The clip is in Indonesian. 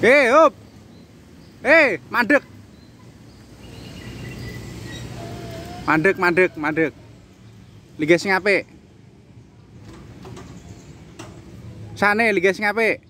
Eh, hey, up. Eh, mandek. Mandek, mandek, mandek. Liga sing apik. Sane liga sing apik.